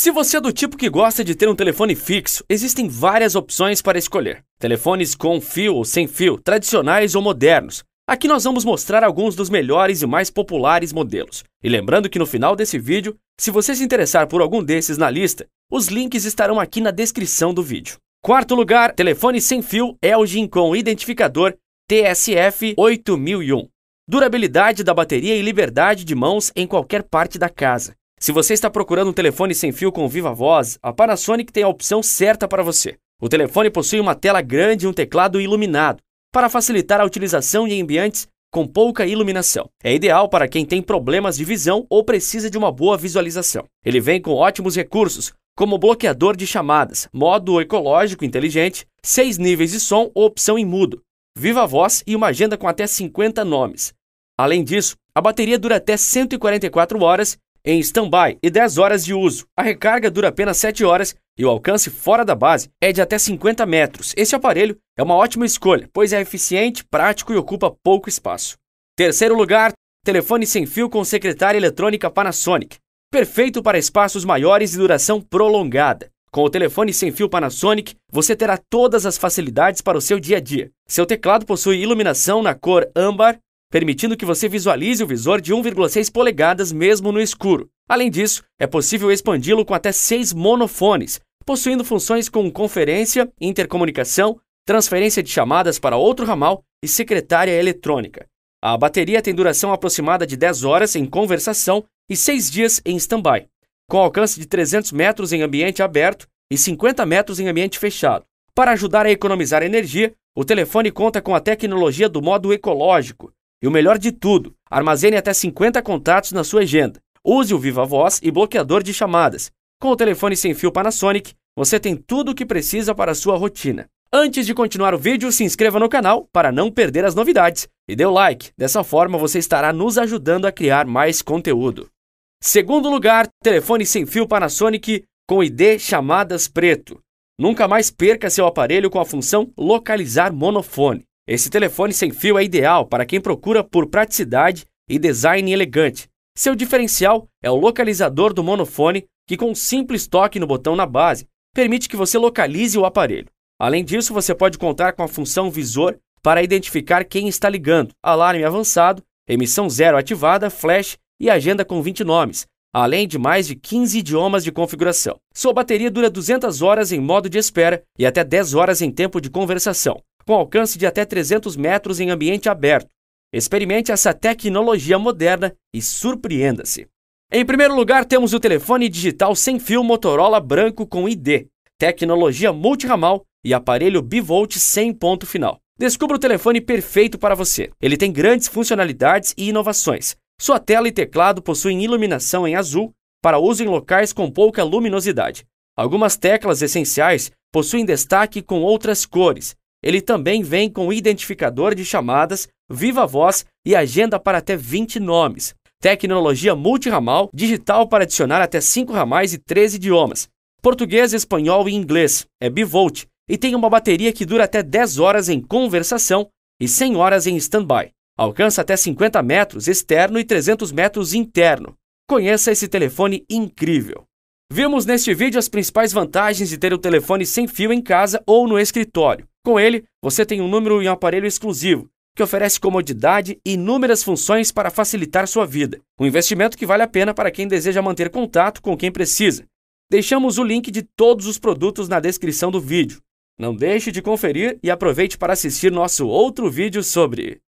Se você é do tipo que gosta de ter um telefone fixo, existem várias opções para escolher. Telefones com fio ou sem fio, tradicionais ou modernos. Aqui nós vamos mostrar alguns dos melhores e mais populares modelos. E lembrando que no final desse vídeo, se você se interessar por algum desses na lista, os links estarão aqui na descrição do vídeo. Quarto lugar, telefone sem fio Elgin com identificador TSF 8001. Durabilidade da bateria e liberdade de mãos em qualquer parte da casa. Se você está procurando um telefone sem fio com viva voz, a Panasonic tem a opção certa para você. O telefone possui uma tela grande e um teclado iluminado, para facilitar a utilização em ambientes com pouca iluminação. É ideal para quem tem problemas de visão ou precisa de uma boa visualização. Ele vem com ótimos recursos, como bloqueador de chamadas, modo ecológico inteligente, seis níveis de som ou opção em mudo, viva voz e uma agenda com até 50 nomes. Além disso, a bateria dura até 144 horas em stand-by e 10 horas de uso. A recarga dura apenas 7 horas e o alcance fora da base é de até 50 metros. Esse aparelho é uma ótima escolha, pois é eficiente, prático e ocupa pouco espaço. Terceiro lugar, telefone sem fio com secretária eletrônica Panasonic. Perfeito para espaços maiores e duração prolongada. Com o telefone sem fio Panasonic, você terá todas as facilidades para o seu dia a dia. Seu teclado possui iluminação na cor âmbar permitindo que você visualize o visor de 1,6 polegadas mesmo no escuro. Além disso, é possível expandi-lo com até seis monofones, possuindo funções como conferência, intercomunicação, transferência de chamadas para outro ramal e secretária eletrônica. A bateria tem duração aproximada de 10 horas em conversação e 6 dias em standby, com alcance de 300 metros em ambiente aberto e 50 metros em ambiente fechado. Para ajudar a economizar energia, o telefone conta com a tecnologia do modo ecológico, e o melhor de tudo, armazene até 50 contatos na sua agenda. Use o Viva Voz e bloqueador de chamadas. Com o telefone sem fio Panasonic, você tem tudo o que precisa para a sua rotina. Antes de continuar o vídeo, se inscreva no canal para não perder as novidades e dê o like. Dessa forma, você estará nos ajudando a criar mais conteúdo. Segundo lugar, telefone sem fio Panasonic com ID Chamadas Preto. Nunca mais perca seu aparelho com a função localizar monofone. Esse telefone sem fio é ideal para quem procura por praticidade e design elegante. Seu diferencial é o localizador do monofone, que com um simples toque no botão na base permite que você localize o aparelho. Além disso, você pode contar com a função visor para identificar quem está ligando, alarme avançado, emissão zero ativada, flash e agenda com 20 nomes, além de mais de 15 idiomas de configuração. Sua bateria dura 200 horas em modo de espera e até 10 horas em tempo de conversação com alcance de até 300 metros em ambiente aberto. Experimente essa tecnologia moderna e surpreenda-se. Em primeiro lugar, temos o telefone digital sem fio Motorola branco com ID, tecnologia multiramal e aparelho bivolt sem ponto final. Descubra o telefone perfeito para você. Ele tem grandes funcionalidades e inovações. Sua tela e teclado possuem iluminação em azul para uso em locais com pouca luminosidade. Algumas teclas essenciais possuem destaque com outras cores, ele também vem com identificador de chamadas, viva voz e agenda para até 20 nomes. Tecnologia multirramal, digital para adicionar até 5 ramais e 13 idiomas. Português, espanhol e inglês. É bivolt e tem uma bateria que dura até 10 horas em conversação e 100 horas em standby. Alcança até 50 metros externo e 300 metros interno. Conheça esse telefone incrível. Vimos neste vídeo as principais vantagens de ter o telefone sem fio em casa ou no escritório. Com ele, você tem um número e um aparelho exclusivo, que oferece comodidade e inúmeras funções para facilitar sua vida. Um investimento que vale a pena para quem deseja manter contato com quem precisa. Deixamos o link de todos os produtos na descrição do vídeo. Não deixe de conferir e aproveite para assistir nosso outro vídeo sobre